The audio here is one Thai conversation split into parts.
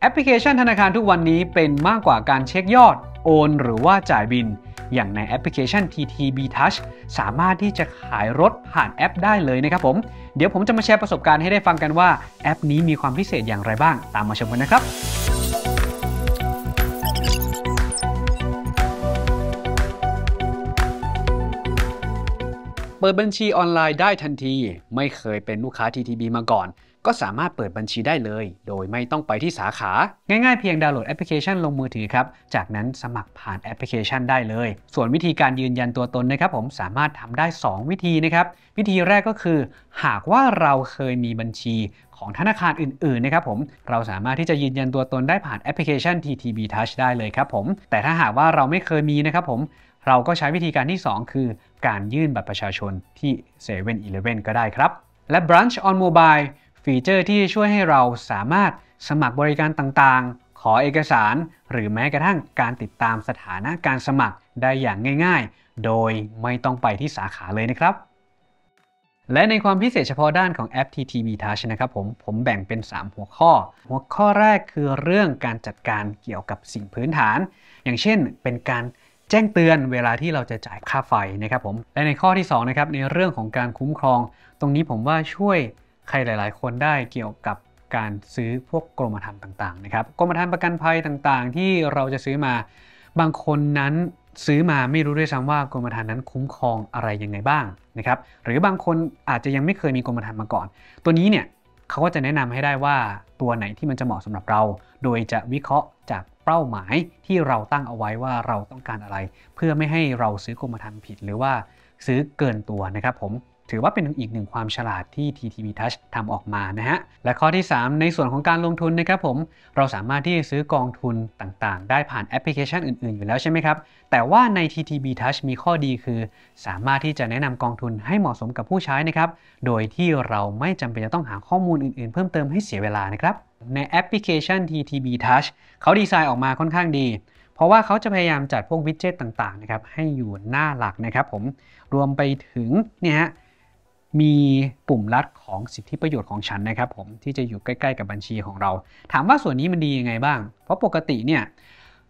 แอปพลิเคชันธนาคารทุกวันนี้เป็นมากกว่าการเช็คยอด โอนหรือว่าจ่ายบิน อย่างในแอปพลิเคชัน TTB Touch สามารถที่จะขายรถผ่านแอปได้เลยนะครับผม เดี๋ยวผมจะมาแชร์ประสบการณ์ให้ได้ฟังกันว่า แอปนี้มีความพิเศษอย่างไรบ้างตามมาชมกันนะครับเปิดบัญชีออนไลน์ได้ทันที ไม่เคยเป็นลูกค้า TTB มาก่อน ก็สามารถเปิดบัญชีได้เลย โดยไม่ต้องไปที่สาขา ง่ายๆเพียงดาวน์โหลดแอปพลิเคชันลงมือถือครับ จากนั้นสมัครผ่านแอปพลิเคชันได้เลย ส่วนวิธีการยืนยันตัวตนนะครับผม สามารถทำได้ 2 วิธีนะครับ วิธีแรกก็คือ หากว่าเราเคยมีบัญชีของธนาคารอื่นๆนะครับผม เราสามารถที่จะยืนยันตัวตนได้ผ่านแอปพลิเคชัน TTB Touch ได้เลยครับผม แต่ถ้าหากว่าเราไม่เคยมีนะครับผม เราก็ใช้วิธีการที่ 2 คือการยื่นบัตรประชาชนที่7 e เ e ่ e อก็ได้ครับ และ Branch on Mobile ฟีเจอร์ที่ช่วยให้เราสามารถสมัครบริการต่างๆ ขอเอกสาร หรือแม้กระทั่งการติดตามสถานะการสมัครได้อย่างง่าย ๆ โดยไม่ต้องไปที่สาขาเลยนะครับ และในความพิเศษเฉพาะด้านของแอป TTB Touch นะครับผมผมแบ่งเป็น 3 หัวข้อ หัวข้อแรกคือเรื่องการจัดการเกี่ยวกับสิ่งพื้นฐาน อย่างเช่นเป็นการแจ้งเตือนเวลาที่เราจะจ่ายค่าไฟนะครับผม และในข้อที่2นะครับในเรื่องของการคุ้มครอง ตรงนี้ผมว่าช่วยใครหลาย ๆ คนได้เกี่ยวกับการซื้อพวกกรมธรรม์ต่าง ๆ นะครับกรมธรรม์ประกันภัยต่าง ๆ ที่เราจะซื้อมา บางคนนั้นซื้อมาไม่รู้ด้วยซ้ำว่ากรมธรรม์นั้นคุ้มครองอะไรยังไงบ้างนะครับหรือบางคนอาจจะยังไม่เคยมีกรมธรรม์มาก่อน ตัวนี้เนี่ยเขาก็จะแนะนำให้ได้ว่าตัวไหนที่มันจะเหมาะสำหรับเราโดยจะวิเคราะห์จากเป้าหมายที่เราตั้งเอาไว้ว่าเราต้องการอะไร เพื่อไม่ให้เราซื้อกรมธรรม์ผิดหรือว่าซื้อเกินตัวนะครับผมถือว่าเป็นอีกหนึ่งความฉลาดที่ TTB Touch ทำออกมานะฮะ และข้อที่ 3 ในส่วนของการลงทุนนะครับผม เราสามารถที่จะซื้อกองทุนต่างๆ ได้ผ่านแอปพลิเคชันอื่น ๆ อยู่แล้วใช่ไหมครับแต่ว่าใน TTB Touch มีข้อดีคือ สามารถที่จะแนะนำกองทุนให้เหมาะสมกับผู้ใช้นะครับ โดยที่เราไม่จำเป็นจะต้องหาข้อมูลอื่นๆ เพิ่มเติมให้เสียเวลานะครับ ในแอปพลิเคชัน TTB Touch เขาดีไซน์ออกมาค่อนข้างดี เพราะว่าเขาจะพยายามจัดพวกวิดเจ็ตต่างๆนะครับให้อยู่หน้าหลักนะครับ ผมรวมไปถึงเนี่ยฮะมีปุ่มลัดของสิทธิประโยชน์ของฉันนะครับ ผมที่จะอยู่ใกล้ๆกับบัญชีของเรา ถามว่าส่วนนี้มันดียังไงบ้าง เพราะปกติเนี่ย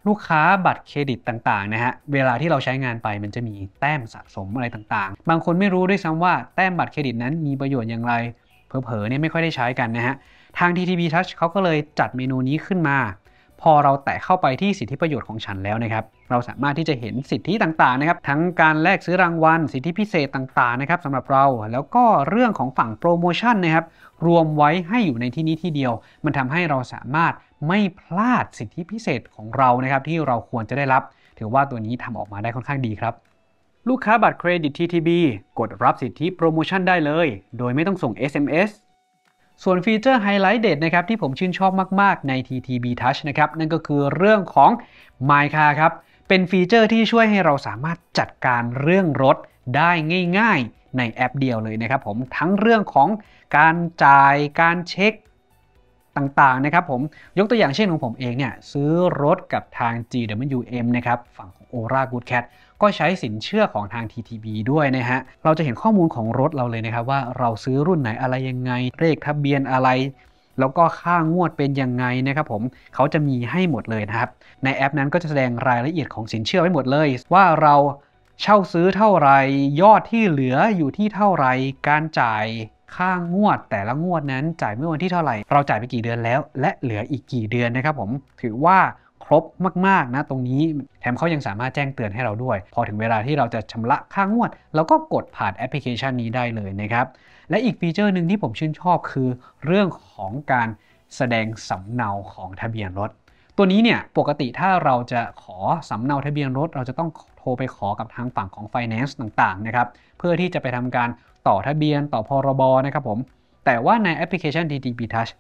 ลูกค้าบัตรเครดิตต่างๆนะฮะเวลาที่เราใช้งานไปมันจะมีแต้มสะสมอะไรต่างๆ บางคนไม่รู้ด้วยซ้ำว่าแต้มบัตรเครดิตนั้นมีประโยชน์อย่างไรเผลอๆเนี่ยไม่ค่อยได้ใช้กันนะฮะทาง TTB Touch เขาก็เลยจัดเมนูนี้ขึ้นมา พอเราแตะเข้าไปที่สิทธิประโยชน์ของฉันแล้วนะครับเราสามารถที่จะเห็นสิทธิต่างๆนะครับ ทั้งการแลกซื้อรางวัล สิทธิพิเศษต่างๆนะครับสำหรับเราแล้วก็เรื่องของฝั่งโปรโมชั่นนะครับ รวมไว้ให้อยู่ในที่นี้ที่เดียว มันทำให้เราสามารถไม่พลาดสิทธิพิเศษของเรานะครับที่เราควรจะได้รับถือว่าตัวนี้ทำออกมาได้ค่อนข้างดีครับลูกค้าบัตรเครดิต TTB กดรับสิทธิโปรโมชั่นได้เลยโดยไม่ต้องส่ง SMS ส่วนฟีเจอร์ไฮไลท์เด็ดนะครับที่ผมชื่นชอบมาก ๆใน TTB Touch นะครับนั่นก็คือเรื่องของ My Car ครับเป็นฟีเจอร์ที่ช่วยให้เราสามารถจัดการเรื่องรถได้ง่ายๆในแอปเดียวเลยนะครับผม ทั้งเรื่องของการจ่ายการเช็คต่างๆนะครับผมยกตัวอย่างเช่นของผมเองเนี่ยซื้อรถกับทาง GWM นะครับฝั่งของ Ora Good Cat ก็ใช้สินเชื่อของทาง TTB ด้วยนะฮะเราจะเห็นข้อมูลของรถเราเลยนะครับ ว่าเราซื้อรุ่นไหนอะไรยังไงเลขทะเบียนอะไรแล้วก็ค่างวดเป็นยังไงนะครับผมเขาจะมีให้หมดเลยนะครับในแอปนั้นก็จะแสดงรายละเอียดของสินเชื่อไว้หมดเลย ว่าเรา เช่าซื้อเท่าไรยอดที่เหลืออยู่ที่เท่าไรการจ่ายค่างวดแต่ละงวดนั้น จ่ายเมื่อวันที่เท่าไหร่ เราจ่ายไปกี่เดือนแล้ว และเหลืออีกกี่เดือนนะครับผมถือว่าครบมากๆนะตรงนี้แถมเขายังสามารถแจ้งเตือนให้เราด้วย พอถึงเวลาที่เราจะชำระค่างวดเราก็กดผ่านแอปพลิเคชันนี้ได้เลยนะครับและอีกฟีเจอร์หนึ่งที่ผมชื่นชอบคือเรื่องของการแสดงสำเนาของทะเบียนรถ ตัวนี้เนี่ยปกติถ้าเราจะขอสำเนาทะเบียนรถ เราจะต้องโทรไปขอกับทางฝั่งของ finance ต่างๆนะครับเพื่อที่จะไปทำการต่อทะเบียนต่อพรบนะครับผมแต่ว่าในแอปพลิเคชัน DTP Touch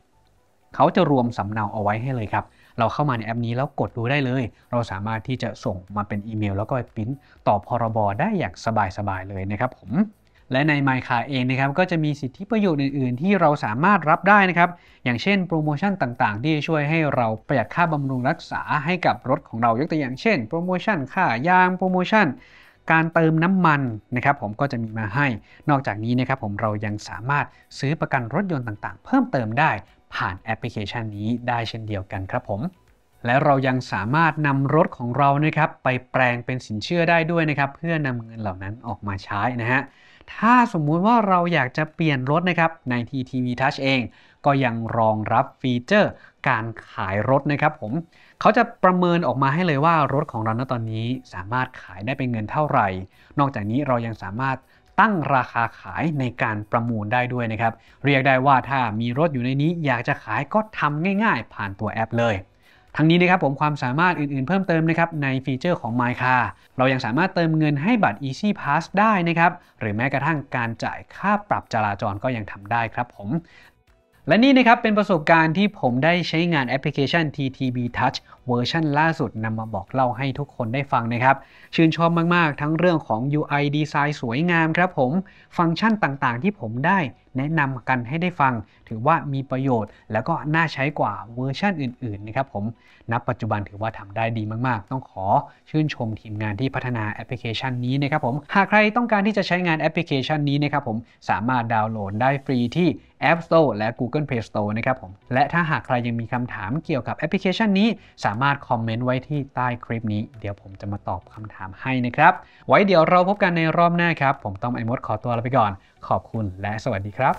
เขาจะรวมสำเนาเอาไว้ให้เลยครับเราเข้ามาในแอปนี้แล้วกดดูได้เลย เราสามารถที่จะส่งมาเป็นอีเมล แล้วก็ไปพิมพ์ต่อพรบได้อย่างสบายๆเลยนะครับผม และใน m y คาเองนะครับ ก็จะมีสิทธิประโยชน์อื่นๆ ที่เราสามารถรับได้นะครับ อย่างเช่นโปรโมชั่นต่าง ๆ ที่ช่วยให้เราประหยัดค่าบำรุงรักษาให้กับรถของเรา ยกตัวอย่างเช่นโปรโมชั่นค่ายาง โปรโมชั่นการเติมน้ำมันนะครับผมก็จะมีมาให้ นอกจากนี้นะครับผมเรายังสามารถซื้อประกันรถยนต์ต่างๆ เพิ่มเติมได้ผ่านแอปพลิเคชันนี้ได้เช่นเดียวกันครับผม และเรายังสามารถนำรถของเรานะครับไปแปลงเป็นสินเชื่อได้ด้วยนะครับเพื่อนำเงินเหล่านั้นออกมาใช้นะฮะ ถ้าสมมุติว่าเราอยากจะเปลี่ยนรถนะครับใน TTV Touch เองก็ยังรองรับฟีเจอร์การขายรถนะครับผม เขาจะประเมินออกมาให้เลยว่ารถของเราณตอนนี้ สามารถขายได้เป็นเงินเท่าไหร่ นอกจากนี้เรายังสามารถตั้งราคาขายในการประมูลได้ด้วยนะครับ เรียกได้ว่าถ้ามีรถอยู่ในนี้ อยากจะขายก็ทำง่ายๆ ผ่านตัวแอปเลย ทั้งนี้นะครับผมความสามารถอื่นๆ เพิ่มเติมนะครับในฟีเจอร์ของ My Car เรายังสามารถเติมเงินให้บัตร Easy Pass ได้นะครับ หรือแม้กระทั่งการจ่ายค่าปรับจราจรก็ยังทำได้ครับผมและนี่นะครับเป็นประสบการณ์ที่ผมได้ใช้งานแอปพลิเคชัน TTB Touch เวอร์ชันล่าสุดนำมาบอกเล่าให้ทุกคนได้ฟังนะครับชื่นชอบมากๆ ทั้งเรื่องของ UI ดีไซน์สวยงามครับผมฟังก์ชันต่างๆ ที่ผมได้แนะนำกันให้ได้ฟัง ถือว่ามีประโยชน์แล้วก็น่าใช้กว่าเวอร์ชันอื่น ๆ นะครับผมนับปัจจุบันถือว่าทำได้ดีมากๆ ต้องขอชื่นชมทีมงานที่พัฒนาแอปพลิเคชันนี้นะครับผมหากใครต้องการที่จะใช้งานแอปพลิเคชันนี้นะครับผมสามารถดาวน์โหลดได้ฟรีที่ App Store และ Google Play Store นะครับผม และถ้าหากใครยังมีคำถามเกี่ยวกับแอปพลิเคชันนี้ สามารถคอมเมนต์ไว้ที่ใต้คลิปนี้เดี๋ยวผมจะมาตอบคำถามให้นะครับ ไว้เดี๋ยวเราพบกันในรอบหน้าครับ ผมต้อมไอมดขอตัวลาไปก่อน ขอบคุณและสวัสดีครับ